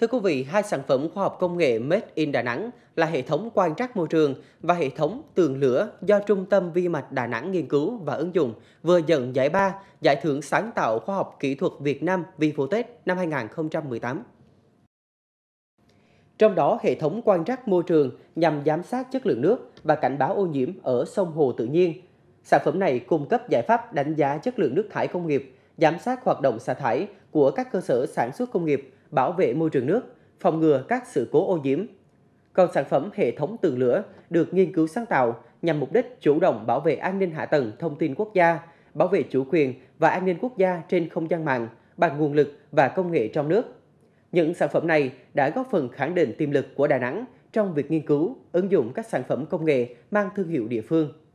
Thưa quý vị, hai sản phẩm khoa học công nghệ Made in Đà Nẵng là hệ thống quan trắc môi trường và hệ thống tường lửa do Trung tâm Vi mạch Đà Nẵng nghiên cứu và ứng dụng vừa nhận giải ba Giải thưởng sáng tạo khoa học kỹ thuật Việt Nam Vifotech năm 2018. Trong đó, hệ thống quan trắc môi trường nhằm giám sát chất lượng nước và cảnh báo ô nhiễm ở sông hồ tự nhiên. Sản phẩm này cung cấp giải pháp đánh giá chất lượng nước thải công nghiệp, giám sát hoạt động xả thải của các cơ sở sản xuất công nghiệp, bảo vệ môi trường nước, phòng ngừa các sự cố ô nhiễm. Còn sản phẩm hệ thống tường lửa được nghiên cứu sáng tạo nhằm mục đích chủ động bảo vệ an ninh hạ tầng thông tin quốc gia, bảo vệ chủ quyền và an ninh quốc gia trên không gian mạng bằng nguồn lực và công nghệ trong nước. Những sản phẩm này đã góp phần khẳng định tiềm lực của Đà Nẵng trong việc nghiên cứu, ứng dụng các sản phẩm công nghệ mang thương hiệu địa phương.